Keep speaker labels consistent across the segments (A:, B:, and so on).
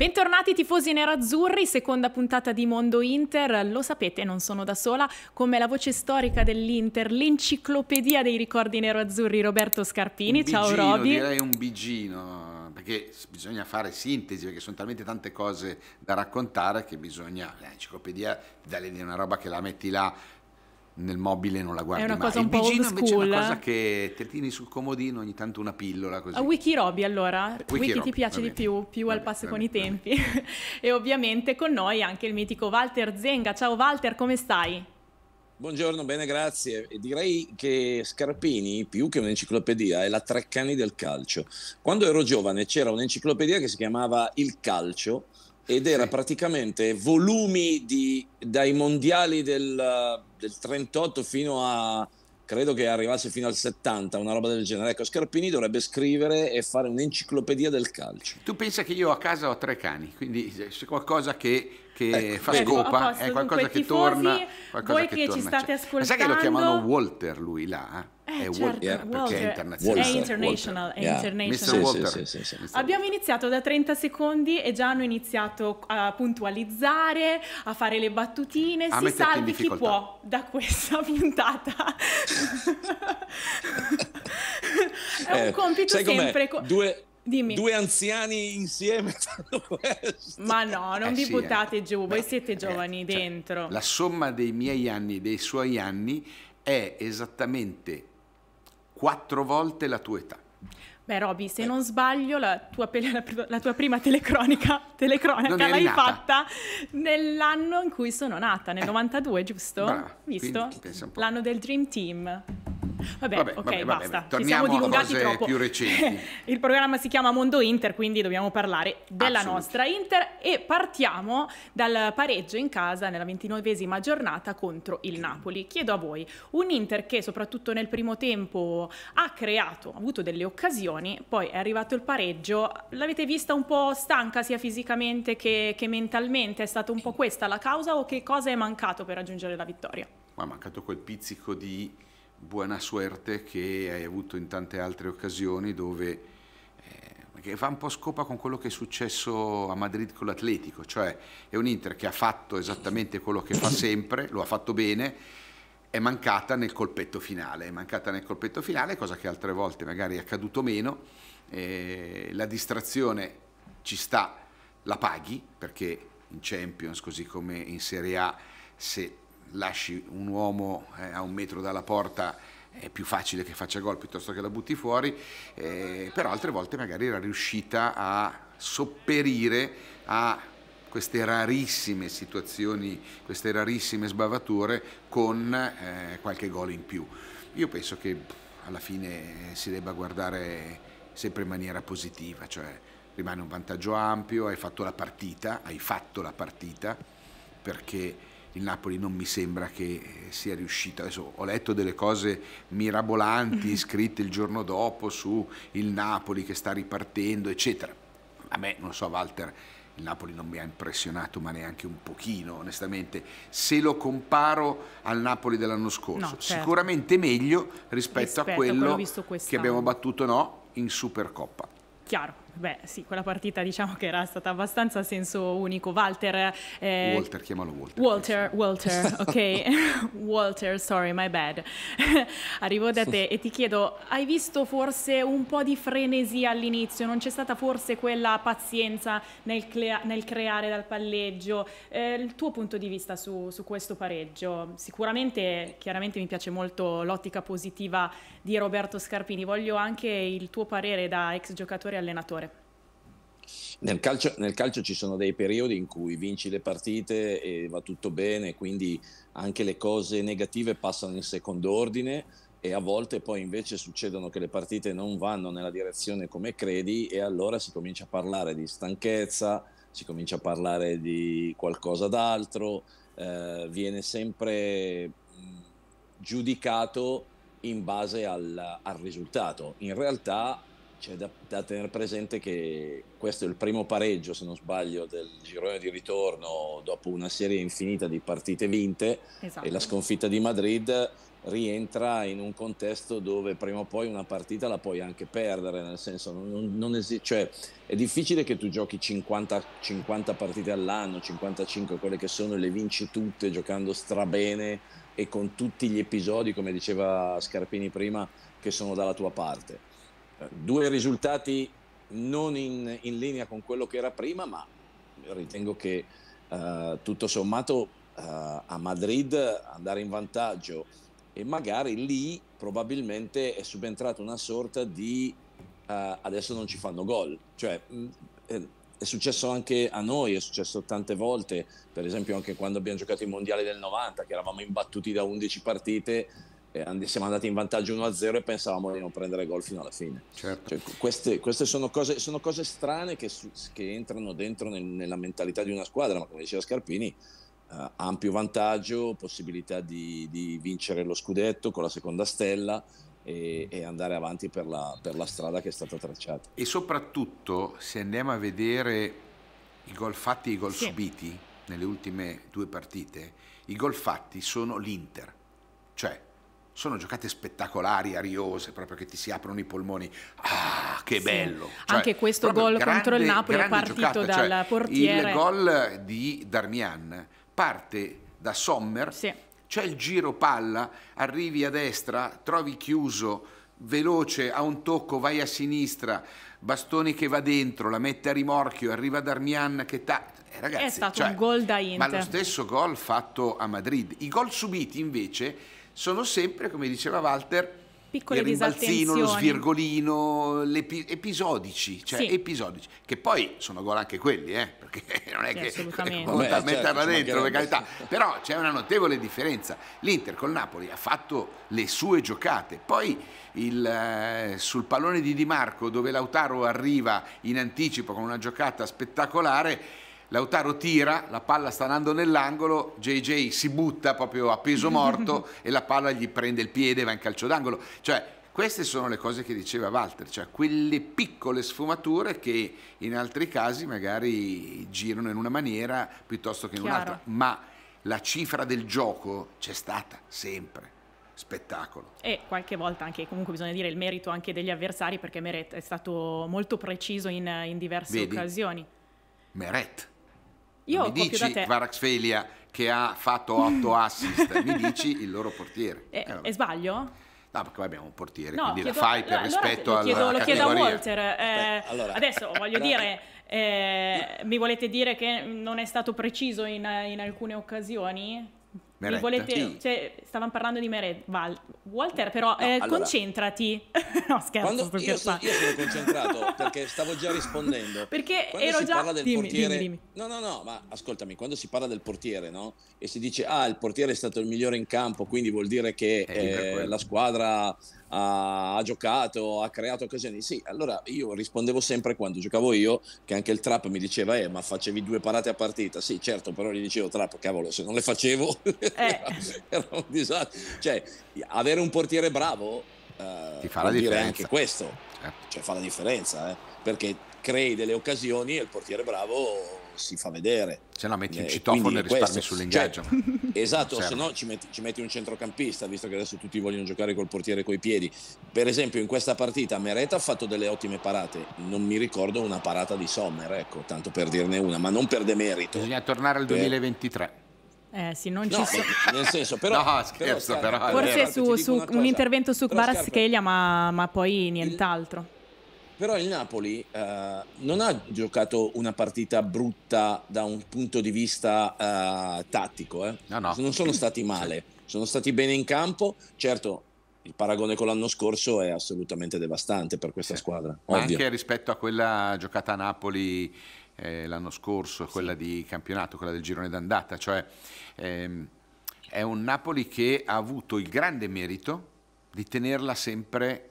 A: Bentornati tifosi nerazzurri, seconda puntata di Mondo Inter. Lo sapete, non sono da sola, come la voce storica dell'Inter, l'enciclopedia dei ricordi neroazzurri Roberto Scarpini. Un Ciao bigino, Roby. Direi
B: un bigino, perché bisogna fare sintesi, perché sono talmente tante cose da raccontare che bisogna l'enciclopedia, dare una roba che la metti là nel mobile non la guardi mai. È una cosa mai. un po' Il bigino invece è una cosa che te tieni sul comodino, ogni tanto una pillola così. A ah,
A: Wiki allora, eh, Wiki, Wiki ti piace di più, più va al passo con i tempi. e ovviamente con noi anche il mitico Walter Zenga. Ciao Walter, come stai?
C: Buongiorno, bene, grazie. Direi che Scarpini, più che un'enciclopedia, è la Treccani del calcio. Quando ero giovane c'era un'enciclopedia che si chiamava Il Calcio, ed era praticamente volumi di, dai mondiali del, del 38 fino a credo che arrivasse fino al 70, una roba del genere. Ecco, Scarpini dovrebbe scrivere e fare un'enciclopedia del calcio.
B: Tu pensa che io a casa ho tre cani, quindi c'è qualcosa che che ecco, fa scopa, è qualcosa dunque, che tifosi, torna. Qualcosa voi che, che torna, ci state cioè. ascoltando. Ma sai che lo chiamano Walter lui là? Eh, eh, è certo, Walter, perché è internazionale.
A: È international, è yeah. Abbiamo iniziato da 30 secondi e già hanno iniziato a puntualizzare, a fare le battutine. A si salvi chi può da questa puntata. è un eh, compito sempre. Due,
C: Dimmi. Due anziani insieme
A: Ma no, non eh vi sì, buttate eh. giù, voi Beh, siete eh, cioè, giovani eh, dentro. Cioè, la
B: somma dei miei anni e dei suoi anni è esattamente quattro volte la tua età.
A: Beh, Roby, se eh. non sbaglio, la tua, la, tua prima telecronica, telecronica l'hai nata. fatta nell'anno in cui sono nata, nel eh. 92, giusto? Brava. Visto? Quindi, L'anno del Dream Team. Vabbè, vabbè ok, vabbè, basta. Vabbè. Torniamo Ci siamo dilungati troppo. più recenti. Il programma si chiama Mondo Inter, quindi dobbiamo parlare della nostra Inter e partiamo dal pareggio in casa nella ventinovesima giornata contro il Napoli. Chiedo a voi, un Inter che soprattutto nel primo tempo ha creato, ha avuto delle occasioni, poi è arrivato il pareggio, l'avete vista un po' stanca sia fisicamente che, che mentalmente? È stata un po' questa la causa o che cosa è mancato per raggiungere la vittoria?
B: Ma è mancato quel pizzico di buona suerte che hai avuto in tante altre occasioni dove eh, che va un po' scopa con quello che è successo a Madrid con l'Atletico, cioè è un Inter che ha fatto esattamente quello che fa sempre, lo ha fatto bene, è mancata nel colpetto finale, è mancata nel colpetto finale, cosa che altre volte magari è accaduto meno, eh, la distrazione ci sta, la paghi, perché in Champions, così come in Serie A, se lasci un uomo eh, a un metro dalla porta è più facile che faccia gol piuttosto che la butti fuori, eh, però altre volte magari era riuscita a sopperire a queste rarissime situazioni, queste rarissime sbavature con eh, qualche gol in più. Io penso che alla fine eh, si debba guardare sempre in maniera positiva, cioè rimane un vantaggio ampio, hai fatto la partita, hai fatto la partita perché il Napoli non mi sembra che eh, sia riuscito. Adesso ho letto delle cose mirabolanti mm-hmm. scritte il giorno dopo su il Napoli che sta ripartendo, eccetera. A me, non so, Walter, il Napoli non mi ha impressionato, ma neanche un pochino, onestamente. Se lo comparo al Napoli dell'anno scorso, no, certo. sicuramente meglio rispetto, rispetto a quello, quello che abbiamo battuto no, in Supercoppa.
A: Chiaro beh sì, quella partita diciamo che era stata abbastanza a senso unico. Walter... Eh, Walter, chiamalo Walter. Walter, Walter, ok. Walter, sorry, my bad. Arrivo da te e ti chiedo, hai visto forse un po' di frenesia all'inizio? Non c'è stata forse quella pazienza nel, crea- nel creare dal palleggio? Eh, il tuo punto di vista su, su questo pareggio? Sicuramente, chiaramente mi piace molto l'ottica positiva di Roberto Scarpini. Voglio anche il tuo parere da ex giocatore e allenatore.
C: Nel calcio, nel calcio, ci sono dei periodi in cui vinci le partite e va tutto bene, quindi anche le cose negative passano in secondo ordine e a volte poi invece succedono che le partite non vanno nella direzione come credi e allora si comincia a parlare di stanchezza, si comincia a parlare di qualcosa d'altro, eh, viene sempre giudicato in base al, al risultato. In realtà c'è da, da, tenere presente che questo è il primo pareggio, se non sbaglio, del girone di ritorno dopo una serie infinita di partite vinte esatto. e la esatto. sconfitta di Madrid rientra in un contesto dove prima o poi una partita la puoi anche perdere, nel senso non, non esi- cioè, è difficile che tu giochi 50, 50 partite all'anno, 55 quelle che sono e le vinci tutte giocando strabene e con tutti gli episodi, come diceva Scarpini prima, che sono dalla tua parte due risultati non in, in, linea con quello che era prima, ma ritengo che eh, tutto sommato eh, a Madrid andare in vantaggio e magari lì probabilmente è subentrata una sorta di eh, adesso non ci fanno gol, cioè mm, eh, è successo anche a noi, è successo tante volte, per esempio anche quando abbiamo giocato i mondiali del 90, che eravamo imbattuti da 11 partite eh, siamo andati in vantaggio 1-0 e pensavamo di non prendere gol fino alla fine. Certo. Cioè, queste, queste sono, cose, sono, cose, strane che, che entrano dentro nel, nella mentalità di una squadra, ma come diceva Scarpini, eh, ampio vantaggio, possibilità di, di, vincere lo scudetto con la seconda stella e, e andare avanti per la, per la strada che è stata tracciata.
B: E soprattutto se andiamo a vedere i gol fatti e i gol sì. subiti nelle ultime due partite, i gol fatti sono l'Inter. Cioè, sono giocate spettacolari, ariose, proprio che ti si aprono i polmoni. Ah, che sì. bello! Cioè, Anche questo gol grande, contro il Napoli è partito giocata. dal cioè, portiere. Il gol di Darmian parte da Sommer, sì. c'è il giro palla, arrivi a destra, trovi chiuso, veloce, a un tocco, vai a sinistra, Bastoni che va dentro, la mette a rimorchio, arriva Darmian che ta... Eh, ragazzi, è stato cioè, un gol da Inter. Ma lo stesso gol fatto a Madrid. I gol subiti invece sono sempre, come diceva Walter,
A: Piccole il rimbalzino, lo
B: svirgolino, epi episodici, cioè sì. episodici, che poi sono gol anche quelli, eh, perché non è sì, che assolutamente. Beh, certo, dentro, per carità, però c'è una notevole differenza. L'Inter col Napoli ha fatto le sue giocate, poi il, eh, sul pallone di Di Marco dove Lautaro arriva in anticipo con una giocata spettacolare, Lautaro tira, la palla sta andando nell'angolo, JJ si butta proprio a peso morto e la palla gli prende il piede e va in calcio d'angolo. Cioè, queste sono le cose che diceva Walter, cioè quelle piccole sfumature che in altri casi magari girano in una maniera piuttosto che in Chiaro. un'altra, ma la cifra del gioco c'è stata sempre spettacolo.
A: E qualche volta anche, comunque bisogna dire, il merito anche degli avversari perché Meret è stato molto preciso in, in diverse Vedi? occasioni. Meret. Io mi dici
B: Varaxfelia che ha fatto 8 assist, mi dici il loro portiere. E, eh, eh, e sbaglio? No, perché poi abbiamo un portiere, no, quindi chiedo, la fai per allora rispetto al chiedo, Lo chiedo a Walter.
A: Eh, allora. Adesso voglio dire, eh, mi volete dire che non è stato preciso in, in alcune occasioni?
C: Volete, sì.
A: cioè, stavamo parlando di Meret, Val, Walter, però no, eh, allora, concentrati. no, scherzo, io, so,
C: io sono concentrato perché stavo già rispondendo.
A: Perché quando ero già... Parla del dimmi, portiere, dimmi,
C: dimmi. No, no, no, ma ascoltami, quando si parla del portiere, no? E si dice, ah, il portiere è stato il migliore in campo, quindi vuol dire che eh, la squadra ha, ha, giocato, ha creato occasioni. Sì, allora io rispondevo sempre quando giocavo io, che anche il Trap mi diceva, eh, ma facevi due parate a partita. Sì, certo, però gli dicevo, Trap, cavolo, se non le facevo eh. era, era, un disastro. Cioè, avere un portiere bravo eh, ti fa la differenza. anche questo, certo. cioè fa la differenza, eh, perché crei delle occasioni e il portiere bravo si fa vedere. Se no metti un eh, citofono e risparmi sull'engagement. Cioè, esatto, se certo. no ci metti, ci metti, un centrocampista, visto che adesso tutti vogliono giocare col portiere coi piedi. Per esempio in questa partita Mereta ha fatto delle ottime parate, non mi ricordo una parata di Sommer, ecco, tanto per dirne una, ma non per demerito. Bisogna tornare al per... Eh. 2023.
A: Eh sì, non ci no, sono.
C: Nel senso, però, no, scherzo, però, però, Forse
A: su, su un intervento su Kvaratskhelia, ma, ma poi nient'altro. Il
C: però il Napoli eh, non ha giocato una partita brutta da un punto di vista eh, tattico, eh. No, no. non sono stati male, sono stati bene in campo, certo il paragone con l'anno scorso è assolutamente devastante per questa sì. squadra. Ovvio. anche
B: rispetto a quella giocata a Napoli eh, l'anno scorso, quella sì. di campionato, quella del girone d'andata, cioè ehm, è un Napoli che ha avuto il grande merito di tenerla sempre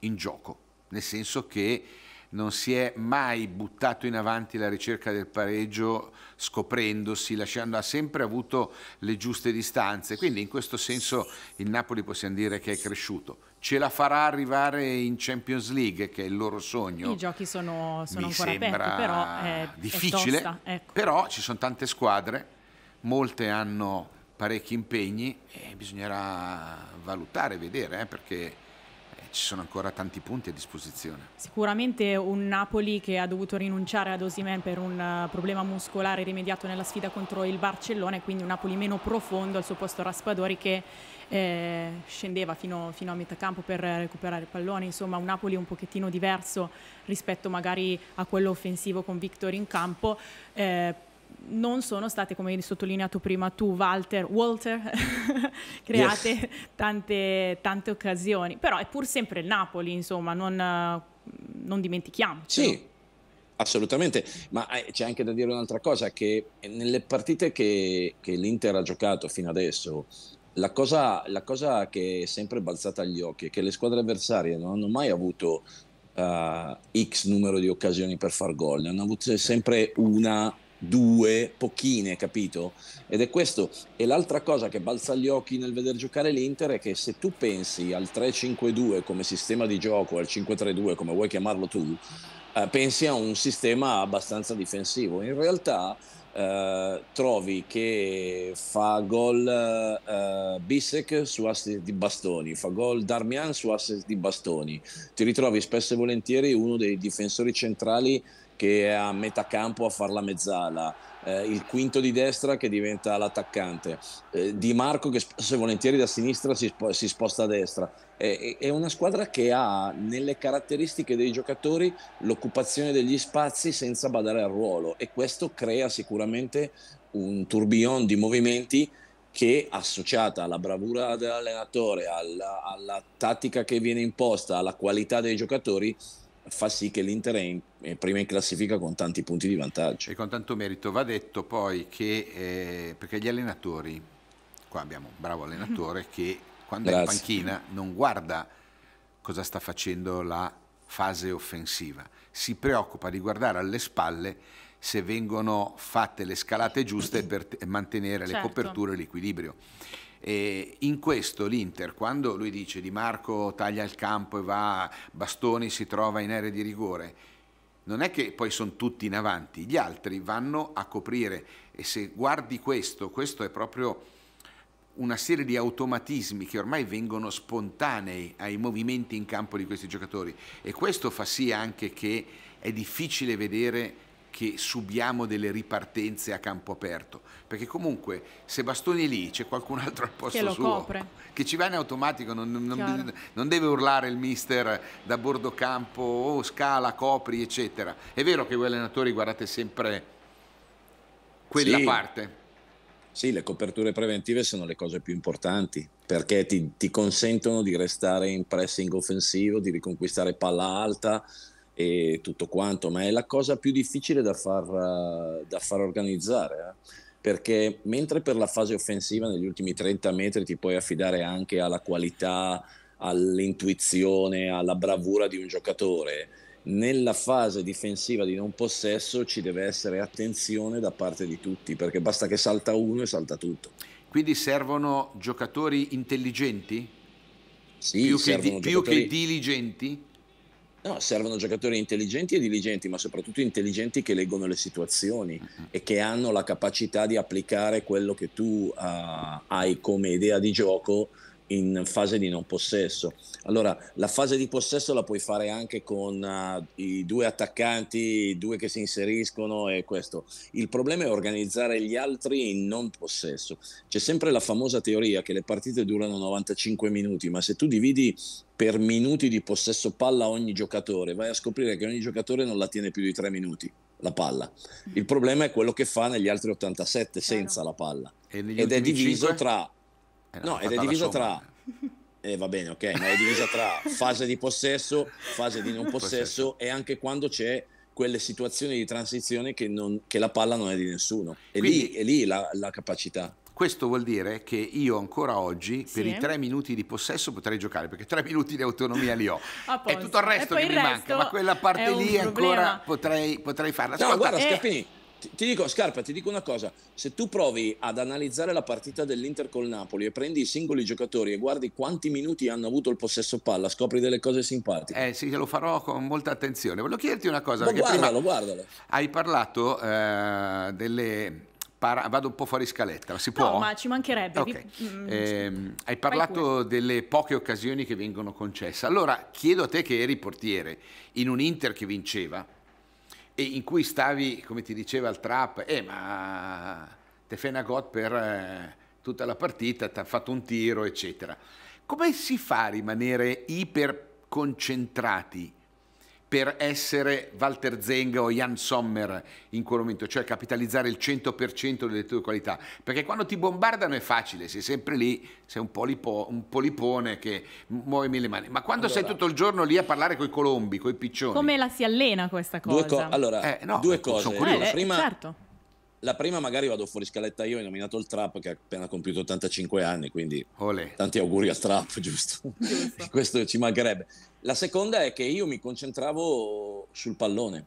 B: in gioco nel senso che non si è mai buttato in avanti la ricerca del pareggio scoprendosi, lasciando, ha sempre avuto le giuste distanze, quindi in questo senso il Napoli possiamo dire che è cresciuto. Ce la farà arrivare in Champions League, che è il loro sogno. I
A: giochi sono, sono ancora aperti, però eh, è difficile. È tosta, ecco.
B: Però ci sono tante squadre, molte hanno parecchi impegni e bisognerà valutare, vedere, eh, perché ci sono ancora tanti punti a disposizione.
A: Sicuramente un Napoli che ha dovuto rinunciare ad Osimen per un eh, problema muscolare rimediato nella sfida contro il Barcellona e quindi un Napoli meno profondo al suo posto Raspadori che eh, scendeva fino, fino, a metà campo per recuperare il pallone, insomma un Napoli un pochettino diverso rispetto magari a quello offensivo con Victor in campo. Eh, non sono state, come hai sottolineato prima tu, Walter, Walter
C: create yes.
A: tante, tante, occasioni, però è pur sempre il Napoli, insomma, non, non dimentichiamoci. Sì,
C: assolutamente, ma eh, c'è anche da dire un'altra cosa, che nelle partite che, che l'Inter ha giocato fino adesso, la cosa, la cosa, che è sempre balzata agli occhi è che le squadre avversarie non hanno mai avuto uh, X numero di occasioni per far gol, ne hanno avute sempre una due, pochine, capito? Ed è questo. E l'altra cosa che balza agli occhi nel vedere giocare l'Inter è che se tu pensi al 3-5-2 come sistema di gioco, al 5-3-2 come vuoi chiamarlo tu, eh, pensi a un sistema abbastanza difensivo. In realtà eh, trovi che fa gol eh, Bissek su assist di bastoni, fa gol Darmian su assist di bastoni. Ti ritrovi spesso e volentieri uno dei difensori centrali che è a metà campo a fare la mezzala, eh, il quinto di destra che diventa l'attaccante, eh, Di Marco che spesso e volentieri da sinistra si, spo- si sposta a destra. È, è una squadra che ha nelle caratteristiche dei giocatori l'occupazione degli spazi senza badare al ruolo e questo crea sicuramente un tourbillon di movimenti che associata alla bravura dell'allenatore, alla, alla tattica che viene imposta, alla qualità dei giocatori, fa sì che l'Inter è, in, è, prima in classifica con tanti punti di vantaggio. E con tanto
B: merito va detto poi che, eh, perché gli allenatori, qua abbiamo un bravo allenatore che quando Grazie. è in panchina non guarda cosa sta facendo la fase offensiva, si preoccupa di guardare alle spalle se vengono fatte le scalate giuste per mantenere certo. le coperture e l'equilibrio. E in questo l'Inter, quando lui dice Di Marco taglia il campo e va, Bastoni si trova in area di rigore, non è che poi sono tutti in avanti, gli altri vanno a coprire e se guardi questo, questo è proprio una serie di automatismi che ormai vengono spontanei ai movimenti in campo di questi giocatori e questo fa sì anche che è difficile vedere che subiamo delle ripartenze a campo aperto, perché comunque se Bastoni è lì c'è qualcun altro al posto che lo suo copre. che ci va in automatico, non, non, non, deve urlare il mister da bordo campo oh, scala, copri eccetera. È vero che voi allenatori guardate sempre
C: quella sì. parte. Sì, le coperture preventive sono le cose più importanti perché ti, ti consentono di restare in pressing offensivo, di riconquistare palla alta, e tutto quanto, ma è la cosa più difficile da far, da far organizzare. Eh? Perché mentre per la fase offensiva negli ultimi 30 metri ti puoi affidare anche alla qualità, all'intuizione, alla bravura di un giocatore, nella fase difensiva di non possesso ci deve essere attenzione da parte di tutti, perché basta che salta uno e salta tutto. Quindi servono
B: giocatori intelligenti? Sì, più, che, di, più giocatori... che
C: diligenti? No, servono giocatori intelligenti e diligenti, ma soprattutto intelligenti che leggono le situazioni uh-huh. e che hanno la capacità di applicare quello che tu uh, hai come idea di gioco in fase di non possesso. Allora, la fase di possesso la puoi fare anche con uh, i due attaccanti, i due che si inseriscono e questo. Il problema è organizzare gli altri in non possesso. C'è sempre la famosa teoria che le partite durano 95 minuti, ma se tu dividi per minuti di possesso palla ogni giocatore, vai a scoprire che ogni giocatore non la tiene più di 3 minuti la palla. Il problema è quello che fa negli altri 87 senza la palla. Ed è diviso 5? tra eh, no, ed è divisa tra... Eh, va bene, ok, ma è divisa tra fase di possesso, fase di non possesso e anche quando c'è quelle situazioni di transizione che, non, che la palla non è di nessuno. E Quindi... lì, è lì la, la capacità.
B: Questo vuol dire che io ancora oggi sì. per i tre minuti di possesso potrei giocare perché tre minuti di autonomia li ho.
C: E tutto il resto che il mi resto manca, ma quella parte lì ancora potrei, potrei farla. No, Ascolta, guarda, eh, Scappini, ti, ti, dico, Scarpa, ti dico una cosa, se tu provi ad analizzare la partita dell'Inter col Napoli e prendi i singoli giocatori e guardi quanti minuti hanno avuto il possesso palla, scopri delle cose simpatiche.
B: Eh sì, lo farò con molta attenzione. Volevo chiederti una cosa. Ma guardalo, guardalo. Hai parlato eh, delle... Para... Vado un po' fuori scaletta, si può? No, ma
A: ci mancherebbe. Okay. Vi... Mm,
B: eh, hai parlato delle poche occasioni che vengono concesse. Allora, chiedo a te che eri portiere, in un Inter che vinceva, e in cui stavi, come ti diceva il trap, eh ma Tefenagot per eh, tutta la partita ti ha fatto un tiro, eccetera. Come si fa a rimanere iperconcentrati concentrati per essere Walter Zenga o Jan Sommer in quel momento, cioè capitalizzare il 100% delle tue qualità. Perché quando ti bombardano è facile, sei sempre lì, sei un, polipo, un polipone che muove mille mani. Ma quando allora, sei tutto il giorno lì a parlare con i colombi,
C: con i piccioni... Come
A: la si allena questa cosa? Due co allora, eh, no, due eh, cose. Sono curioso. Eh, Prima, certo
C: la prima magari vado fuori scaletta io, ho nominato il Trap che ha appena compiuto 85 anni, quindi Olè. tanti auguri al Trap, giusto? giusto. Questo ci mancherebbe. La seconda è che io mi concentravo sul pallone,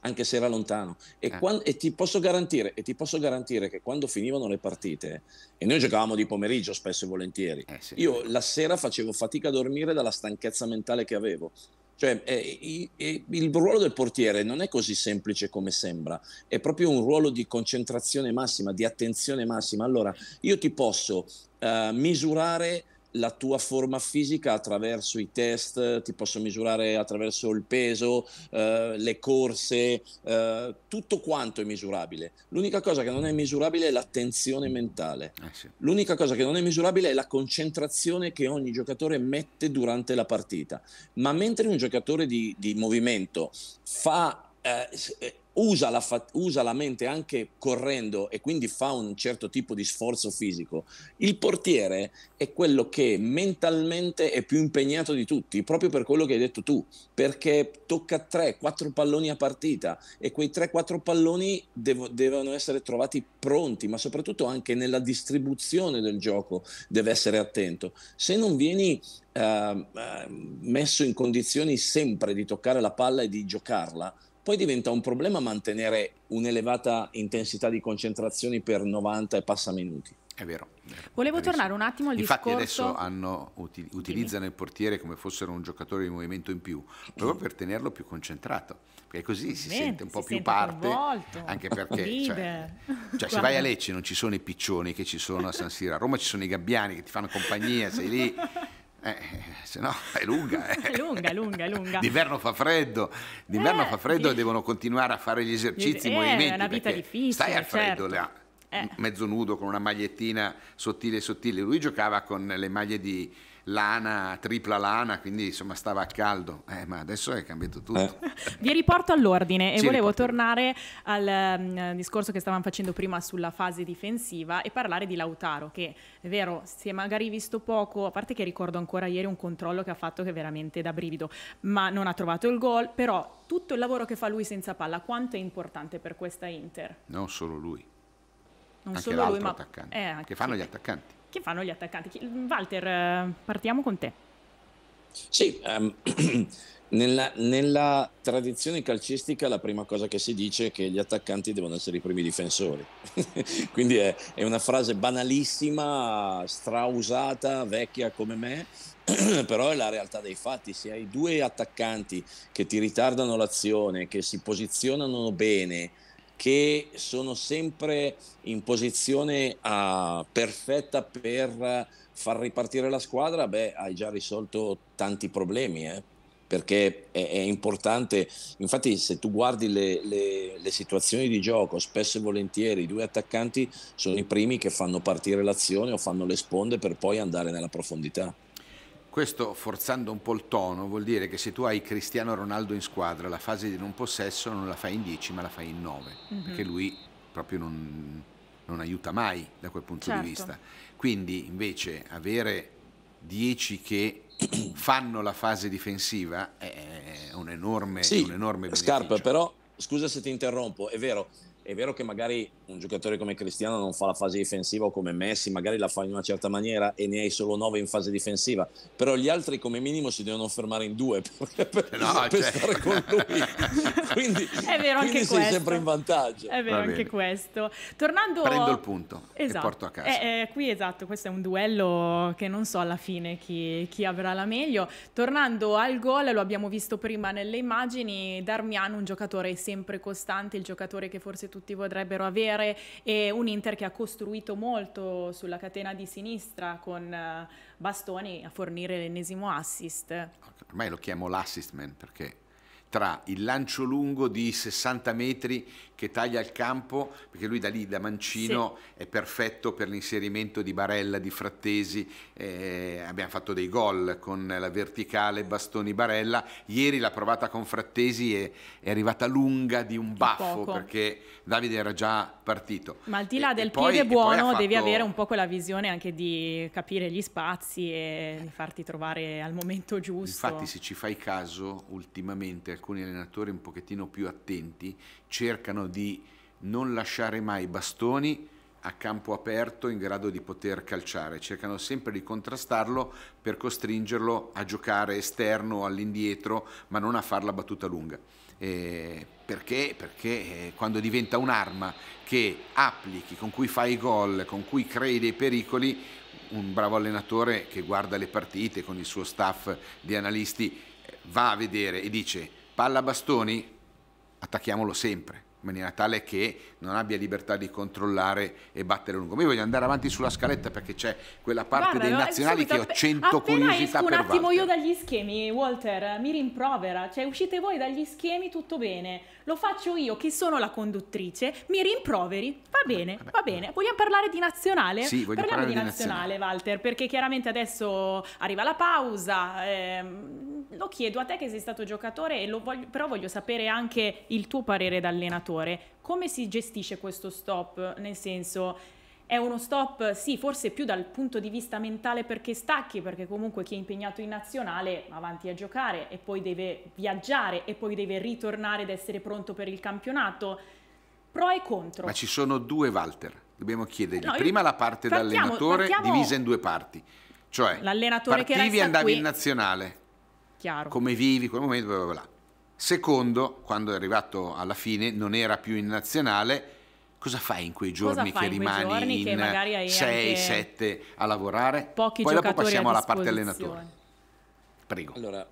C: anche se era lontano, e, ah. Eh. quando, e, ti, posso e ti, posso garantire, che quando finivano le partite, e noi giocavamo di pomeriggio spesso e volentieri, eh, sì. io la sera facevo fatica a dormire dalla stanchezza mentale che avevo cioè, eh, eh, il ruolo del portiere non è così semplice come sembra, è proprio un ruolo di concentrazione massima, di attenzione massima. Allora, io ti posso eh, misurare la tua forma fisica attraverso i test, ti posso misurare attraverso il peso, eh, le corse, eh, tutto quanto è misurabile. L'unica cosa che non è misurabile è l'attenzione mentale. Ah, sì. L'unica cosa che non è misurabile è la concentrazione che ogni giocatore mette durante la partita. Ma mentre un giocatore di, di movimento fa... Eh, eh usa la, fa- usa la mente anche correndo e quindi fa un certo tipo di sforzo fisico. Il portiere è quello che mentalmente è più impegnato di tutti, proprio per quello che hai detto tu, perché tocca 3-4 palloni a partita e quei 3-4 palloni dev- devono essere trovati pronti, ma soprattutto anche nella distribuzione del gioco deve essere attento. Se non vieni eh, messo in condizioni sempre di toccare la palla e di giocarla, poi diventa un problema mantenere un'elevata intensità di concentrazioni per 90 e passa minuti. È vero.
A: Volevo tornare un attimo al Infatti discorso... Infatti adesso
B: hanno, utilizzano il portiere come fossero un giocatore di movimento in più, proprio per tenerlo più concentrato, perché così si Vente, sente un po' più parte, convolto, anche perché cioè,
A: cioè, se vai a Lecce
B: non ci sono i piccioni che ci sono a San Siro, a Roma ci sono i gabbiani che ti fanno compagnia, sei lì Eh, se no è lunga.
A: Eh. è lunga, lunga, lunga. D'inverno
B: fa freddo, d'inverno eh, fa freddo sì. e devono continuare a fare gli esercizi, i movimenti. Eh, è una vita
A: difficile. Stai al freddo, certo. là, eh.
B: mezzo nudo con una magliettina sottile sottile. Lui giocava con le maglie di lana, tripla lana, quindi insomma stava a caldo, eh, ma adesso è
A: cambiato tutto. Eh. Vi riporto all'ordine e Ci volevo riporto. tornare al um, discorso che stavamo facendo prima sulla fase difensiva e parlare di Lautaro, che è vero, si è magari visto poco, a parte che ricordo ancora ieri un controllo che ha fatto che è veramente da brivido, ma non ha trovato il gol, però tutto il lavoro che fa lui senza palla, quanto è importante per questa Inter?
B: Non solo
C: lui.
A: Non anche solo lui, ma... Eh, anche... Che fanno gli attaccanti che fanno gli attaccanti. Walter, partiamo con te.
C: Sì, um, nella, nella, tradizione calcistica la prima cosa che si dice è che gli attaccanti devono essere i primi difensori. Quindi è, è, una frase banalissima, strausata, vecchia come me, però è la realtà dei fatti. Se hai due attaccanti che ti ritardano l'azione, che si posizionano bene, che sono sempre in posizione uh, perfetta per far ripartire la squadra, beh, hai già risolto tanti problemi, eh? perché è, è, importante. Infatti, se tu guardi le, le, le, situazioni di gioco, spesso e volentieri i due attaccanti sono i primi che fanno partire l'azione o fanno le sponde per poi andare nella profondità.
B: Questo, forzando un po' il tono, vuol dire che se tu hai Cristiano Ronaldo in squadra, la fase di non possesso non la fai in 10, ma la fai in 9, mm -hmm. perché lui proprio non, non, aiuta mai da quel punto certo. di vista. Quindi, invece, avere 10 che fanno la fase difensiva è un enorme,
C: sì, un enorme beneficio. Scarpa, però, scusa se ti interrompo, è vero, è vero che magari un giocatore come Cristiano non fa la fase difensiva o come Messi, magari la fa in una certa maniera e ne hai solo 9 in fase difensiva, però gli altri come minimo si devono fermare in due per, per, no, per cioè... stare con lui. quindi è vero quindi sei questo. sempre in vantaggio. È vero anche
A: questo. Tornando Prendo il punto esatto. e porto a casa. Eh, eh, qui esatto, questo è un duello che non so alla fine chi, chi avrà la meglio. Tornando al gol, lo abbiamo visto prima nelle immagini, Darmian un giocatore sempre costante, il giocatore che forse tu tutti vorrebbero avere e un Inter che ha costruito molto sulla catena di sinistra con eh, Bastoni a fornire l'ennesimo assist.
B: Ormai lo chiamo l'assist man perché tra il lancio lungo di 60 metri che taglia il campo, perché lui da lì, da Mancino, sì. è perfetto per l'inserimento di Barella, di Frattesi, eh, abbiamo fatto dei gol con la verticale Bastoni-Barella, ieri l'ha provata con Frattesi e è arrivata lunga di un baffo perché Davide era già partito.
A: Ma al di là e, del e piede poi, buono fatto... devi avere un po' quella visione anche di capire gli spazi e di farti trovare al momento giusto. Infatti se
B: ci fai caso, ultimamente alcuni allenatori un pochettino più attenti cercano di non lasciare mai bastoni a campo aperto in grado di poter calciare, cercano sempre di contrastarlo per costringerlo a giocare esterno o all'indietro, ma non a fare la battuta lunga. Eh, perché? Perché eh, quando diventa un'arma che applichi, con cui fai gol, con cui crei dei pericoli, un bravo allenatore che guarda le partite con il suo staff di analisti eh, va a vedere e dice palla bastoni, attacchiamolo sempre in maniera tale che non abbia libertà di controllare e battere lungo. Io voglio andare avanti sulla scaletta perché c'è quella parte Guarda, dei nazionali subito, che ho 100 curiosità esco per un attimo Walter.
A: io dagli schemi, Walter, mi rimprovera, cioè uscite voi dagli schemi, tutto bene, lo faccio io che sono la conduttrice, mi rimproveri. Va bene, vabbè, va bene. Vogliamo parlare di nazionale? Sì, vogliamo parlare di nazionale, nazionale, Walter, perché chiaramente adesso arriva la pausa. Ehm, lo chiedo a te che sei stato giocatore, e voglio, però voglio sapere anche il tuo parere da allenatore. Come si gestisce questo stop? Nel senso è uno stop, sì, forse più dal punto di vista mentale perché stacchi, perché comunque chi è impegnato in nazionale avanti a giocare e poi deve viaggiare e poi deve ritornare ed essere pronto per il campionato. Pro e contro. Ma ci sono
B: due Walter, dobbiamo chiedergli. No, Prima la parte d'allenatore divisa in due parti, cioè l'allenatore che resta andavi qui. in nazionale. Chiaro. Come vivi quel momento, bla bla bla. Secondo, quando è arrivato alla fine non era più in nazionale cosa fai
C: in quei giorni che rimani giorni in 6-7 a lavorare? Pochi Poi dopo passiamo alla parte allenatore. Prego. Allora,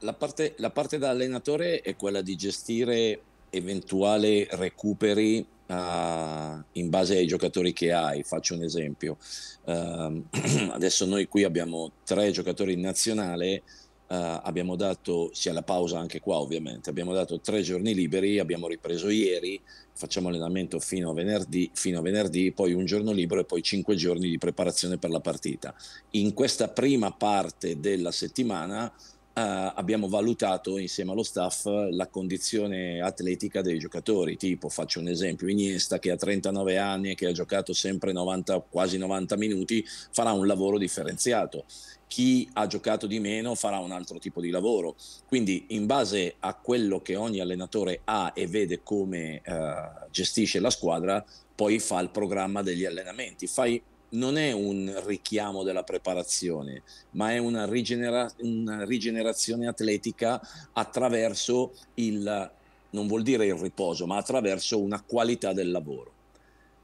C: la parte, la parte, da allenatore è quella di gestire eventuali recuperi uh, in base ai giocatori che hai. Faccio un esempio. Uh, adesso noi qui abbiamo tre giocatori in nazionale Uh, abbiamo dato, sia la pausa anche qua ovviamente, abbiamo dato tre giorni liberi, abbiamo ripreso ieri, facciamo allenamento fino a venerdì, fino a venerdì poi un giorno libero e poi cinque giorni di preparazione per la partita. In questa prima parte della settimana Uh, abbiamo valutato insieme allo staff la condizione atletica dei giocatori, tipo faccio un esempio, Iniesta che ha 39 anni e che ha giocato sempre 90, quasi 90 minuti farà un lavoro differenziato, chi ha giocato di meno farà un altro tipo di lavoro, quindi in base a quello che ogni allenatore ha e vede come uh, gestisce la squadra, poi fa il programma degli allenamenti, fai non è un richiamo della preparazione, ma è una, rigenera- una rigenerazione atletica attraverso il, non vuol dire il riposo, ma attraverso una qualità del lavoro.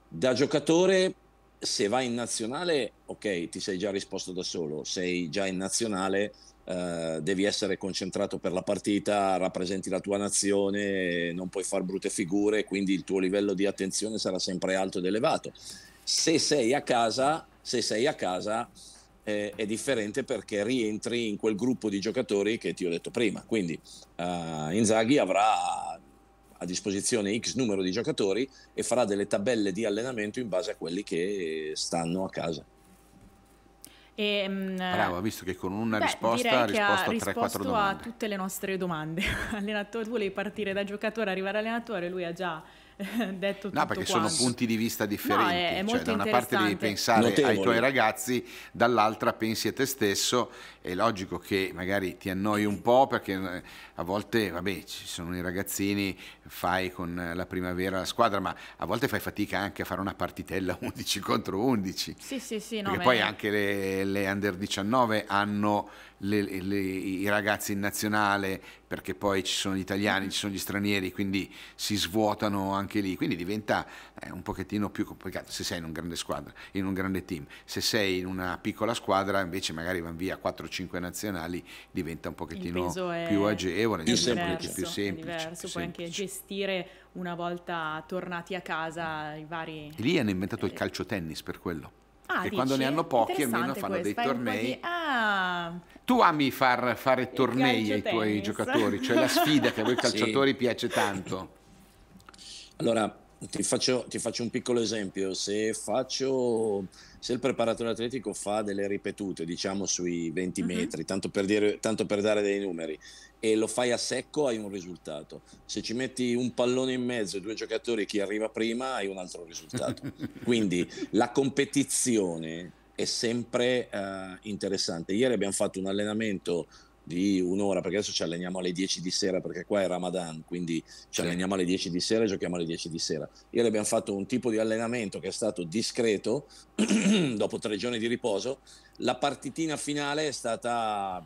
C: Da giocatore, se vai in nazionale, ok, ti sei già risposto da solo, sei già in nazionale, Uh, devi essere concentrato per la partita, rappresenti la tua nazione, non puoi fare brutte figure, quindi il tuo livello di attenzione sarà sempre alto ed elevato. Se sei a casa, se sei a casa eh, è differente perché rientri in quel gruppo di giocatori che ti ho detto prima. Quindi eh, Inzaghi avrà a disposizione X numero di giocatori e farà delle tabelle di allenamento in base a quelli che stanno a casa.
A: E, um, Bravo,
C: visto che con una beh, risposta ha risposto, a, 3, a
A: tutte le nostre domande. Allenatore, tu volevi partire da giocatore, arrivare all'allenatore, lui ha già detto tutto No, perché quanto. sono punti
B: di vista differenti. No, è, è cioè, da una parte devi pensare Notevole. ai tuoi ragazzi, dall'altra pensi a te stesso. È logico che magari ti annoi un po' perché eh, a volte, vabbè, ci sono i ragazzini, fai con la primavera la squadra, ma a volte fai fatica anche a fare una partitella 11 contro 11.
A: Sì, sì, sì. Perché no, poi anche
B: le, le under 19 hanno le, le, i ragazzi in nazionale, perché poi ci sono gli italiani, ci sono gli stranieri, quindi si svuotano anche lì, quindi diventa eh, un pochettino più complicato se sei in un grande squadra, in un grande team. Se sei in una piccola squadra, invece magari van via 4-5 nazionali, diventa un pochettino più agevole, più semplice, più semplice. Diverso, più puoi semplice.
A: anche gestire una volta tornati a casa i vari...
B: E lì hanno inventato eh, il calcio tennis per quello. Ah, e dici? quando ne hanno pochi almeno fanno questo. dei tornei. Di...
A: Ah.
B: Tu ami far fare tornei ai tuoi giocatori, cioè la sfida che a voi calciatori sì.
C: piace tanto. Allora, ti faccio, ti faccio un piccolo esempio. Se faccio se il preparatore atletico fa delle ripetute, diciamo sui 20 uh-huh. Mhm. metri, tanto per, dire, tanto per dare dei numeri, e lo fai a secco hai un risultato. Se ci metti un pallone in mezzo e due giocatori, chi arriva prima hai un altro risultato. Quindi la competizione è sempre uh, interessante. Ieri abbiamo fatto un allenamento di un'ora, perché adesso ci alleniamo alle 10 di sera, perché qua è Ramadan, quindi ci alleniamo alle 10 di sera e giochiamo alle 10 di sera. Ieri abbiamo fatto un tipo di allenamento che è stato discreto, dopo tre giorni di riposo. La partitina finale è stata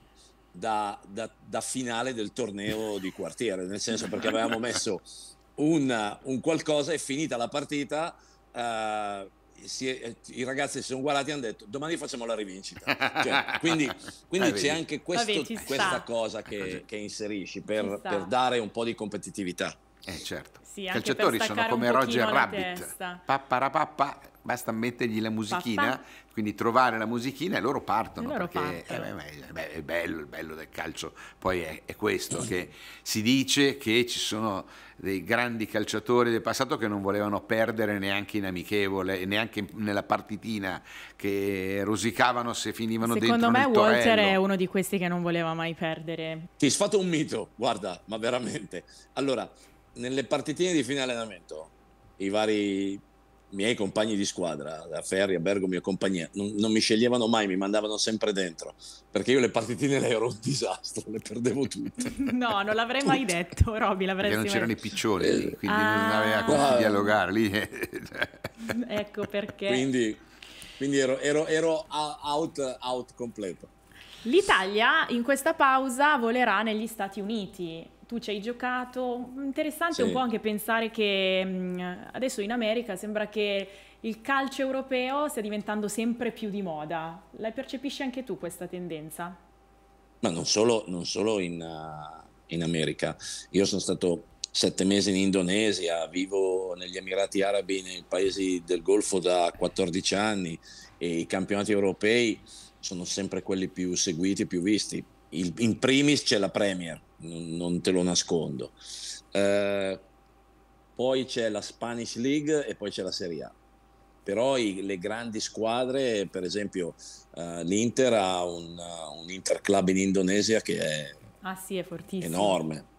C: da, da, da finale del torneo di quartiere, nel senso perché avevamo messo un, un qualcosa e finita la partita. Uh, è, eh, i ragazzi si sono guardati e hanno detto domani facciamo la rivincita. Cioè, quindi, quindi c'è anche questo, Vabbè, questa cosa che, che inserisci per, per, dare un po' di competitività. Eh certo, i
B: sì, calciatori sono come Roger Rabbit, pappa pappa, basta mettergli la musichina, Papa. quindi trovare la musichina e loro partono. loro perché eh, partono. Eh, beh, è bello, il bello del calcio poi è, è questo, che si dice che ci sono dei grandi calciatori del passato che non volevano perdere neanche in amichevole, neanche nella partitina, che rosicavano se finivano Secondo
A: dentro Secondo me Walter è uno di questi che non voleva mai perdere.
C: Ti sfato un mito, guarda, ma veramente. Allora, nelle partitine di fine allenamento, i vari miei compagni di squadra, da Ferri, a Bergamo e compagnia, non, non, mi sceglievano mai, mi mandavano sempre dentro, perché io le partitine le ero un disastro, le perdevo tutte.
A: No, non l'avrei mai detto, Roby, l'avrei mai detto. non c'erano i
B: piccioni, quindi ah, non aveva come chi dialogare lì. Eh.
A: ecco perché. Quindi,
C: quindi ero, ero, ero out, out completo.
A: L'Italia in questa pausa volerà negli Stati Uniti tu ci hai giocato. Interessante sì. un po' anche pensare che mm, adesso in America sembra che il calcio europeo stia diventando sempre più di moda. La percepisci anche tu questa tendenza?
C: Ma non solo, non solo in, uh, in America. Io sono stato sette mesi in Indonesia, vivo negli Emirati Arabi, nei paesi del Golfo da 14 anni e i campionati europei sono sempre quelli più seguiti e più visti. Il, in primis c'è la Premier, non, non te lo nascondo. Eh, poi c'è la Spanish League e poi c'è la Serie A. Però i, le grandi squadre, per esempio eh, l'Inter ha un, un interclub in Indonesia che è,
A: ah, sì, è enorme.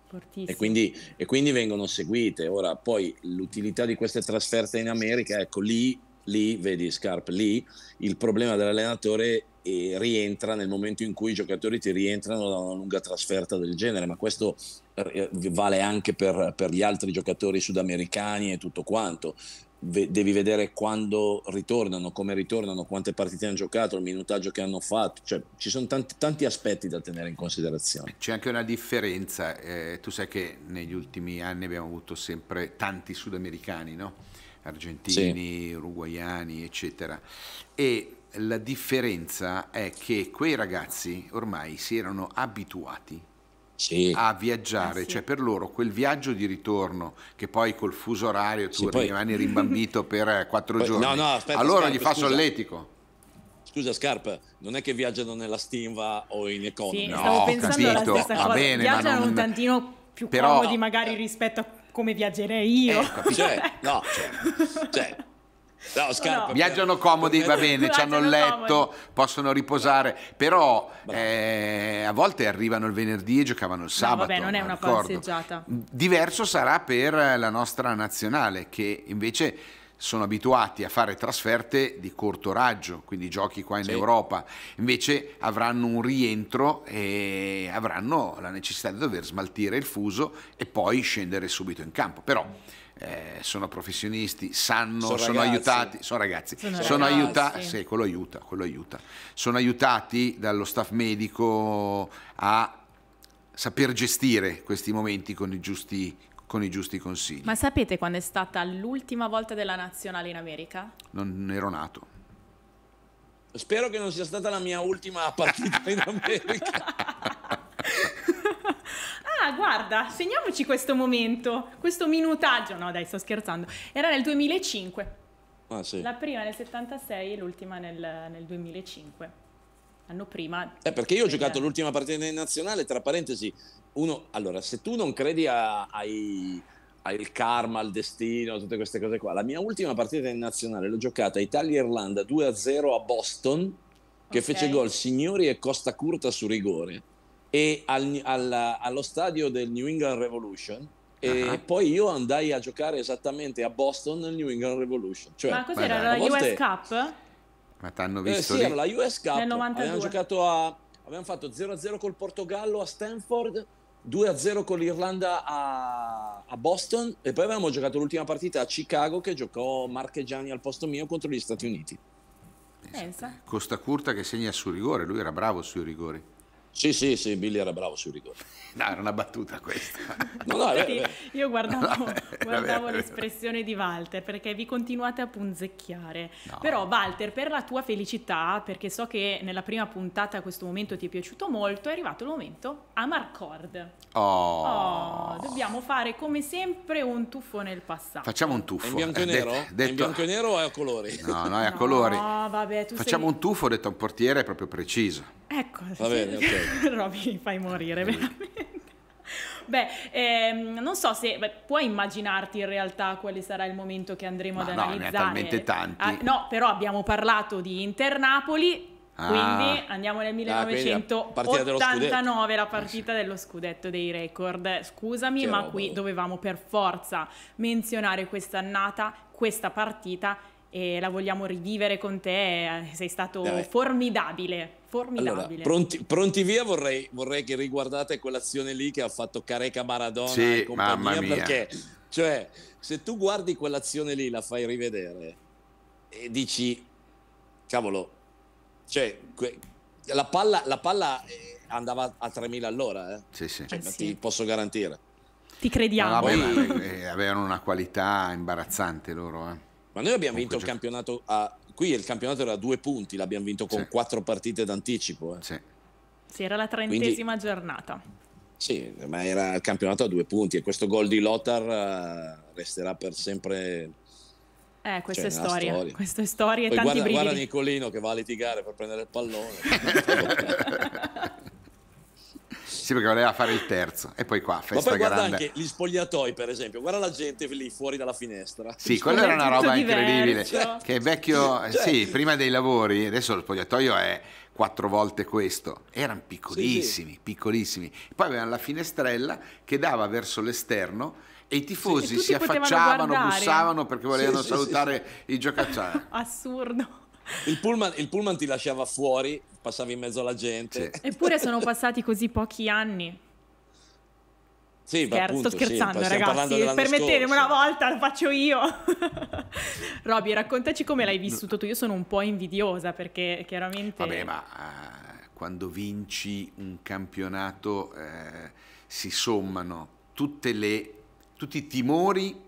A: E
C: quindi, e quindi, vengono seguite. Ora, poi l'utilità di queste trasferte in America, ecco lì, lì vedi Scarp, lì il problema dell'allenatore e rientra nel momento in cui i giocatori ti rientrano da una lunga trasferta del genere, ma questo eh, eh, vale anche per, per gli altri giocatori sudamericani e tutto quanto. devi vedere quando ritornano, come ritornano, quante partite hanno giocato, il minutaggio che hanno fatto, cioè, ci sono tanti, tanti, aspetti da tenere in considerazione. C'è anche una differenza, eh, tu sai
B: che negli ultimi anni abbiamo avuto sempre tanti sudamericani, no? argentini, sì. uruguaiani, eccetera. E la differenza è che quei ragazzi ormai si erano abituati sì. a viaggiare, eh sì. cioè per loro quel viaggio di ritorno che poi col fuso orario tu sì, poi... rimani rimbambito per eh, quattro giorni, no, no, aspetta, allora Scarpa, gli fa solletico.
C: Scusa Scarp, non è che viaggiano nella Stinva o in economy. Sì, no, stavo pensando capito, alla stessa cosa. Bene, viaggiano non... un
A: tantino più Però... comodi magari rispetto a come viaggerei io. Eh, cioè,
C: no, cioè, cioè No, scarpe.
B: No. Viaggiano comodi, va bene, hanno il letto, comodi. possono riposare, però eh, a volte arrivano il venerdì e giocavano il sabato. No, vabbè, non è una ricordo. passeggiata. Diverso sarà per la nostra nazionale, che invece sono abituati a fare trasferte di corto raggio, quindi giochi qua in sì. Europa, invece avranno un rientro e avranno la necessità di dover smaltire il fuso e poi scendere subito in campo. Però eh, sono professionisti, sanno, sono, sono aiutati, sono ragazzi, sono, sono aiutati, sì, quello aiuta, quello aiuta, sono aiutati dallo staff medico a saper gestire questi momenti con i giusti, con i giusti consigli.
A: Ma sapete quando è stata l'ultima volta della nazionale in America?
C: Non ero nato. Spero che non sia stata la mia ultima partita in America.
A: guarda, segniamoci questo momento, questo minutaggio. No, dai, sto scherzando. Era nel 2005. Ah, sì. La prima nel 76 e l'ultima nel, nel 2005 L'anno prima.
C: Eh, perché io ho giocato eh. l'ultima partita in nazionale, tra parentesi, uno, allora, se tu non credi a, ai, al karma, al destino, tutte queste cose qua, la mia ultima partita in nazionale l'ho giocata Italia-Irlanda 2-0 a Boston,
A: che okay. fece gol
C: Signori e Costa Curta su rigore e al, al, allo stadio del New England Revolution. E uh-huh. poi io andai a giocare esattamente a Boston nel New England Revolution. Cioè, Ma cos'era la volte... US
A: Cup?
B: Ma t'hanno hanno
C: eh, visto? Eh, sì, era la US Cup. Nel 92. Avevamo giocato a. Abbiamo fatto 0-0 col Portogallo a Stanford, 2-0 con l'Irlanda a, a, Boston e poi avevamo giocato l'ultima partita a Chicago che giocò Marchegiani al posto mio contro gli Stati Uniti. Pensa.
B: Costa Curta che segna su rigore, lui era bravo
C: sui rigori. Sì, sì, sì, Billy era bravo sui rigori. No, era una battuta questa. No, no, sì,
A: io guardavo, no, guardavo l'espressione di Walter perché vi continuate a punzecchiare. Però Walter, per la tua felicità, perché so che nella prima puntata questo momento ti è piaciuto molto, è arrivato il momento a Marcord. Oh. oh dobbiamo fare come sempre un tuffo nel passato. Facciamo
B: un tuffo. È in bianco e eh, nero? Det- detto... È in bianco e nero
C: o è a colori?
B: No, no, è a colori.
A: Vabbè, Facciamo sei...
B: un tuffo detto a un portiere proprio preciso.
A: Ecco. Va sì. bene, ok. Roby mi fai morire veramente. Beh, ehm, non so se beh, puoi immaginarti in realtà quale sarà il momento che andremo Ma ad no, analizzare. No, ne talmente tanti. Ah, no, però abbiamo parlato di Inter-Napoli, ah, quindi andiamo nel 1989, ah, la, partita eh, dello scudetto dei record. Scusami, che ma roba. qui dovevamo per forza menzionare quest'annata, questa partita e la vogliamo rivivere con te, eh, sei stato Dai. formidabile, formidabile. Allora, pronti,
C: pronti via vorrei, vorrei, che riguardate quell'azione lì che ha fatto Careca Maradona sì, e compagnia, perché cioè, se tu guardi quell'azione lì, la fai rivedere e dici, cavolo, cioè, que- la palla, la palla eh, andava a 3.000 all'ora, eh? sì, sì. Cioè, eh, sì. ti posso garantire.
A: Ti crediamo. No, no, eh,
C: avevano una qualità imbarazzante loro. Eh. Ma noi abbiamo vinto il campionato a... Qui il campionato era a due punti, l'abbiamo vinto con sì. quattro partite d'anticipo. Eh. Sì.
A: sì. era la trentesima Quindi... giornata.
C: Sì, ma era il campionato a due punti e questo gol di Lothar eh, resterà per sempre
A: eh, questa cioè, è storia, storia. Questa è storia e tanti guarda, guarda
C: Nicolino che va a litigare per prendere il pallone.
B: Sì, perché voleva fare il terzo e poi qua, festa Ma poi grande. anche
C: gli spogliatoi, per esempio, guarda la gente lì fuori dalla finestra. Sì, quella era
B: una roba incredibile. Diverso. Che vecchio, cioè, eh, sì, prima dei lavori, adesso lo spogliatoio è quattro volte questo. Erano piccolissimi, sì, sì. piccolissimi. Poi avevano la finestrella che dava verso
C: l'esterno e i tifosi si affacciavano, guardare. bussavano perché volevano salutare i giocatori.
A: Assurdo.
C: Il pullman, il pullman, ti lasciava fuori, passavi in mezzo alla gente. Sì.
A: Eppure sono passati così pochi anni.
C: Sì, Scherzo, appunto, sto scherzando, sì, ragazzi. Permettetemi una
A: volta, lo faccio io. Roby, raccontaci come l'hai vissuto tu. Io sono un po' invidiosa perché chiaramente. Vabbè, ma uh,
B: quando vinci un campionato uh, si sommano le, tutti i timori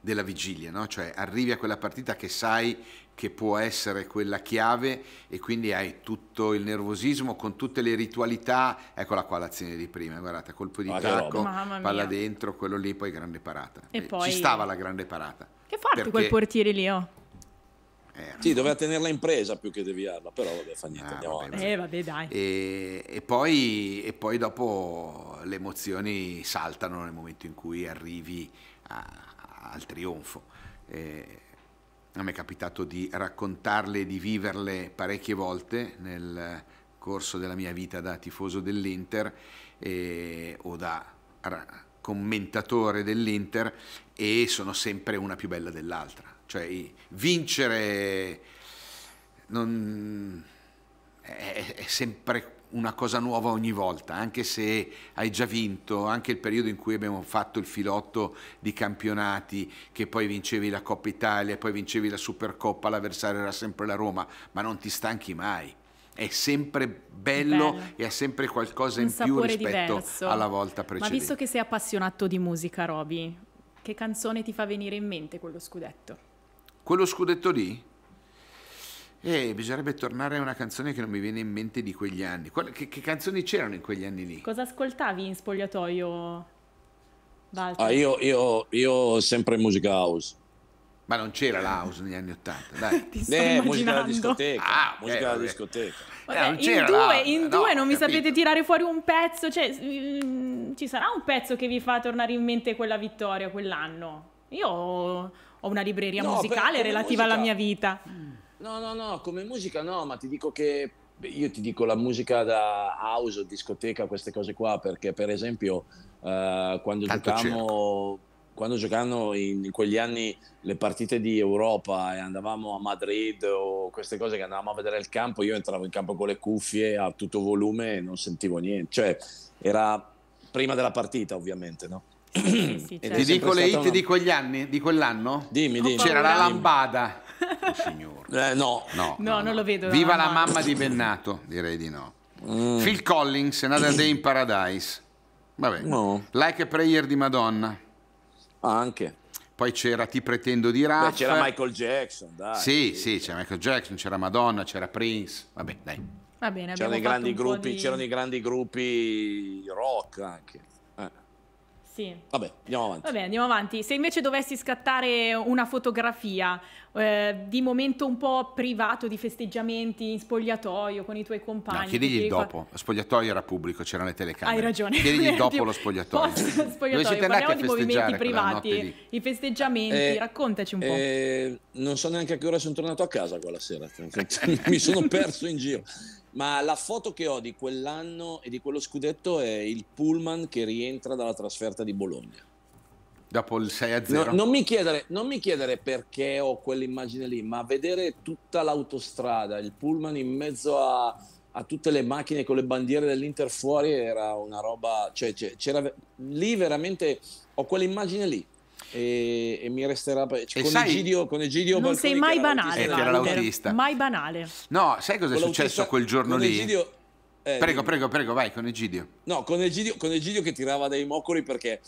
B: della vigilia, no? Cioè arrivi a quella partita che sai che può essere quella chiave e quindi hai tutto il nervosismo con tutte le ritualità, eccola qua l'azione di prima, guardate, colpo di Ma ah, tacco, palla dentro, quello lì, poi grande parata. E Beh, poi... Ci stava la grande parata. Che forte perché... quel
A: portiere lì, oh.
C: Eh, sì, doveva tenerla in presa più che deviarla, però vabbè, fa niente, ah,
B: andiamo vabbè, avanti. Eh, vabbè, dai. E, e, poi, e, poi, dopo le emozioni saltano nel momento in cui arrivi a, al trionfo. Eh, a me è capitato di raccontarle e di viverle parecchie volte nel corso della mia vita da tifoso dell'Inter eh, o da commentatore dell'Inter e sono sempre una più bella dell'altra. Cioè vincere non, è, è sempre una cosa nuova ogni volta, anche se hai già vinto, anche il periodo in cui abbiamo fatto il filotto di campionati, che poi vincevi la Coppa Italia, poi vincevi la Supercoppa, l'avversario era sempre la Roma, ma non ti stanchi mai. È sempre bello, bello. e ha sempre qualcosa Un in più rispetto diverso. alla volta precedente. Ma visto che
A: sei appassionato di musica, Roby, che canzone ti fa venire in mente quello scudetto?
B: Quello scudetto lì? Eh, bisognerebbe tornare a una canzone che non mi viene in mente di quegli
C: anni. che, che canzoni c'erano in quegli anni lì?
A: Cosa ascoltavi in spogliatoio, Ah, io, io,
C: io sempre musica house. Ma non c'era la house negli anni Ottanta, dai. eh, musica alla discoteca. Ah, musica okay, okay. discoteca. Eh, vabbè, eh, in due, la...
A: in due no, non mi capito. sapete tirare fuori un pezzo, cioè, mm, ci sarà un pezzo che vi fa tornare in mente quella vittoria quell'anno? Io ho una libreria no, musicale relativa musica... alla mia vita. Mm.
C: No, no, no, come musica no, ma ti dico che io ti dico la musica da house, o discoteca, queste cose qua, perché per esempio eh, quando giocavamo quando giocavano in, quegli anni le partite di Europa e andavamo a Madrid o queste cose che andavamo a vedere il campo, io entravo in campo con le cuffie a tutto volume e non sentivo niente. Cioè, era prima della partita, ovviamente, no?
B: Sì, sì, certo. Ti dico le hit una... di quegli anni, di quell'anno? Dimmi, dimmi. C'era la
C: lambada
B: signor. Eh, no. No, no, no.
A: non lo vedo. Viva la mamma.
B: di Bennato, direi di no. Mm. Phil Collins, Another mm. Day in Paradise. Vabbè. Like a Prayer di Madonna. anche. Poi c'era Ti pretendo di Raff. c'era Michael
C: Jackson, dai. Sì,
B: sì, c'era Michael Jackson, c'era Madonna, c'era Prince. Vabbè, dai. Va bene, c'erano,
C: grandi gruppi, di... c'erano i grandi gruppi rock anche. Eh. Sì. Vabbè, andiamo avanti.
A: Vabbè, andiamo avanti. Se invece dovessi scattare una fotografia eh, di momento un po' privato di festeggiamenti in spogliatoio con i tuoi compagni. No, chiedigli dopo,
B: lo spogliatoio era pubblico, c'erano le telecamere. Hai ragione. Chiedigli dopo lo spogliatoio. Post- spogliatoio.
A: Dove Parliamo di movimenti privati, i festeggiamenti, eh, raccontaci un
C: eh, po'. non so neanche a che ora sono tornato a casa quella sera, mi sono perso in giro. Ma la foto che ho di quell'anno e di quello scudetto è il pullman che rientra dalla trasferta di Bologna
B: dopo il 6 a 0. No, non, mi
C: chiedere, non, mi chiedere, perché ho quell'immagine lì, ma vedere tutta l'autostrada, il pullman in mezzo a, a tutte le macchine con le bandiere dell'Inter fuori era una roba, cioè, cioè c'era lì veramente, ho quell'immagine lì. E, e mi resterà cioè, e con, sai, Egidio, con Egidio non sei mai
A: banale l'autista, era l'autista. mai banale
C: no sai cosa
A: è
B: successo
C: quel giorno lì Egidio, eh, prego, prego,
B: prego, vai con Egidio.
C: No, con Egidio, con Egidio, che tirava dei moccoli perché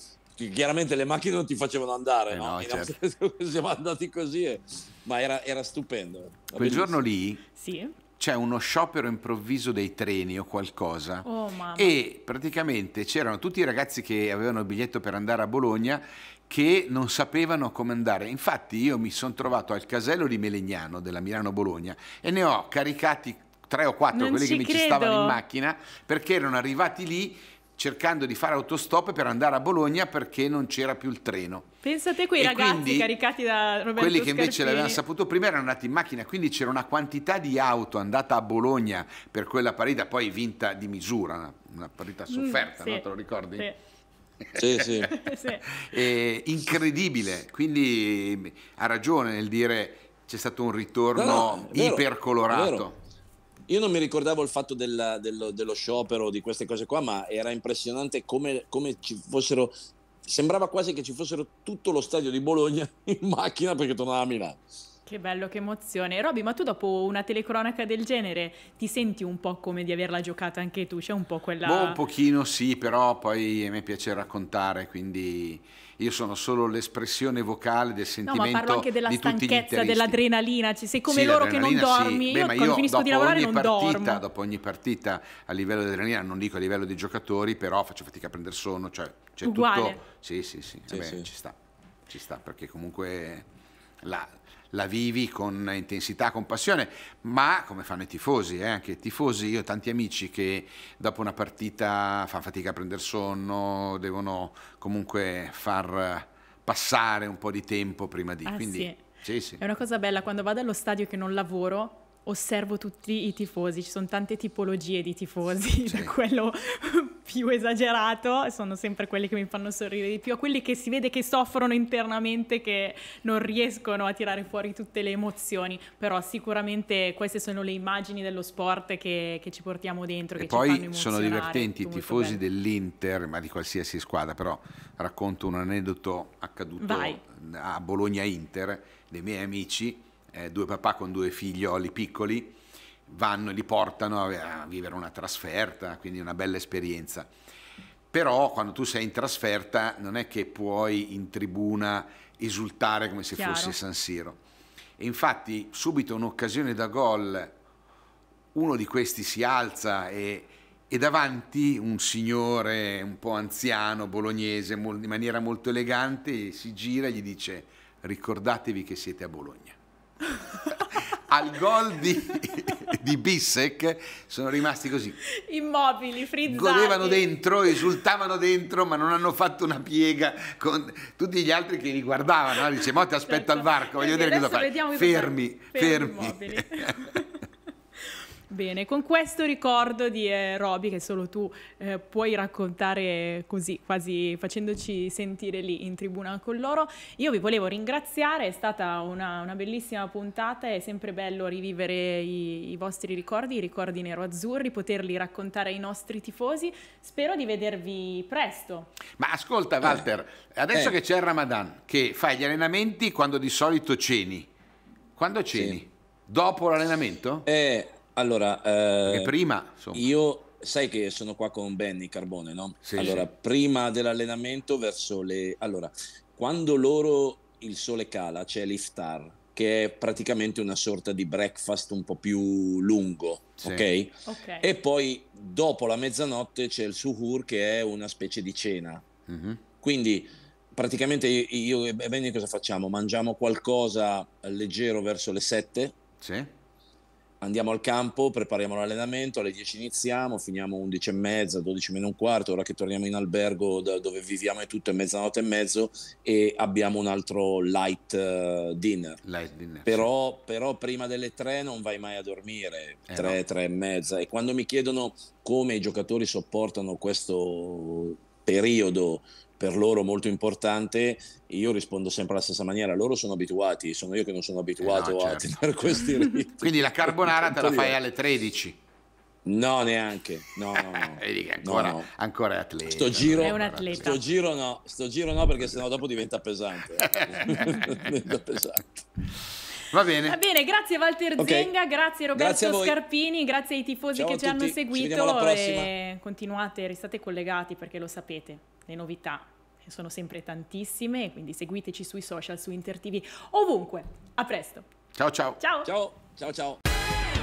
C: chiaramente le macchine non ti facevano andare, eh no? no certo. siamo andati così, e... ma era, era stupendo. Quel bellissimo. giorno lì sì.
B: c'è uno sciopero improvviso dei treni o qualcosa oh, e praticamente c'erano tutti i ragazzi che avevano il biglietto per andare a Bologna che non sapevano come andare. Infatti io mi sono trovato al casello di Melegnano della Milano-Bologna e ne ho caricati tre o quattro quelli che credo. mi ci stavano in macchina perché erano arrivati lì cercando di fare autostop per andare a Bologna perché non c'era più il treno.
A: Pensate quei e ragazzi quindi, caricati da Roberto Quelli che invece Scarpini. l'avevano
B: saputo prima erano andati in macchina, quindi c'era una quantità di auto andata a Bologna per quella partita, poi vinta di misura, una, una partita mm, sofferta, mm, sì, no? te lo ricordi? Sì. sì, sì. eh, incredibile, quindi ha ragione nel dire c'è stato un ritorno no, no, ipercolorato. Vero.
C: Io non mi ricordavo il fatto della, dello, dello, sciopero, di queste cose qua, ma era impressionante come, come ci fossero sembrava quasi che ci fossero tutto lo stadio di Bologna in macchina perché tornava a Milano.
A: Che bello, che emozione. Roby, ma tu dopo una telecronaca del genere ti senti un po' come di averla giocata anche tu? C'è un po' quella... Boh, un
B: pochino sì, però poi a me piace raccontare, quindi io sono solo l'espressione vocale del sentimento no, ma parlo anche della stanchezza,
A: dell'adrenalina, cioè, sei come sì, loro che non dormi, sì. Beh, io, Beh, io finisco di lavorare non partita, dormo.
B: Dopo ogni partita a livello di adrenalina, non dico a livello dei giocatori, però faccio fatica a prendere sonno, cioè c'è Uguale. tutto... Sì, sì, sì, eh sì, Vabbè, sì. ci sta, ci sta, perché comunque la la vivi con intensità, con passione, ma come fanno i tifosi, eh? anche i tifosi, io ho tanti amici che dopo una partita fanno fatica a prendere sonno, devono comunque far passare un po' di tempo prima di... Ah, Quindi, sì. Sì, sì. È una
A: cosa bella, quando vado allo stadio che non lavoro, osservo tutti i tifosi, ci sono tante tipologie di tifosi, sì. da quello più esagerato, sono sempre quelli che mi fanno sorridere di più, a quelli che si vede che soffrono internamente, che non riescono a tirare fuori tutte le emozioni, però sicuramente queste sono le immagini dello sport che, che ci portiamo dentro. E poi sono divertenti i tifosi
B: dell'Inter, ma di qualsiasi squadra, però racconto un aneddoto accaduto Vai. a Bologna Inter, dei miei amici, eh, due papà con due figlioli piccoli vanno e li portano a, vivere una trasferta, quindi una bella esperienza. Però quando tu sei in trasferta non è che puoi in tribuna esultare come se Chiaro. fosse San Siro. E infatti subito un'occasione da gol, uno di questi si alza e, e davanti un signore un po' anziano, bolognese, in maniera molto elegante, si gira e gli dice ricordatevi che siete a Bologna. al gol di, di, Bissec sono rimasti così.
A: Immobili, frizzati. Godevano
B: dentro, esultavano dentro, ma non hanno fatto una piega con tutti gli altri che li guardavano. Dice, mo ti aspetto certo. al varco, voglio vedere cosa fai. Fermi, fermi.
A: fermi. Bene, con questo ricordo di eh, Roby che solo tu eh, puoi raccontare così, quasi facendoci sentire lì in tribuna con loro, io vi volevo ringraziare, è stata una, una bellissima puntata, è sempre bello rivivere i, i vostri ricordi, i ricordi nero-azzurri, poterli raccontare ai nostri tifosi, spero di vedervi presto.
B: Ma ascolta Walter, eh. adesso eh. che c'è il Ramadan, che fai gli allenamenti quando di solito ceni,
C: quando ceni? Sì. Dopo l'allenamento? Eh, allora, eh, prima, io sai che sono qua con Benny Carbone, no? Sì, allora, sì. prima dell'allenamento verso le... Allora, quando loro il sole cala c'è l'iftar, che è praticamente una sorta di breakfast un po' più lungo, sì. okay? ok? E poi dopo la mezzanotte c'è il suhur che è una specie di cena. Uh-huh. Quindi praticamente io e Benny cosa facciamo? Mangiamo qualcosa leggero verso le 7. Sì andiamo al campo, prepariamo l'allenamento, alle 10 iniziamo, finiamo 11 e mezza, 12 meno un quarto, ora che torniamo in albergo dove viviamo è tutto è mezzanotte e mezzo e abbiamo un altro light eh, dinner. Light dinner però, sì. però, prima delle 3 non vai mai a dormire, 3, eh no. e mezza. E quando mi chiedono come i giocatori sopportano questo periodo per loro molto importante, io rispondo sempre alla stessa maniera. Loro sono abituati, sono io che non sono abituato eh no, certo. a tenere questi riti. Quindi la carbonara te la fai alle 13. No, neanche. No, no, no. ancora, no, no. ancora è atleta. Sto giro, è un atleta. Sto giro no, sto giro no perché sennò dopo diventa pesante. Eh. diventa pesante. Va bene. Va
A: bene, grazie Walter okay. Zenga, grazie Roberto grazie Scarpini, grazie ai tifosi Ciao che ci hanno seguito e continuate, restate collegati perché lo sapete, le novità sono sempre tantissime, quindi seguiteci sui social, su InterTV, ovunque. A presto.
C: Ciao ciao. Ciao. Ciao ciao. ciao.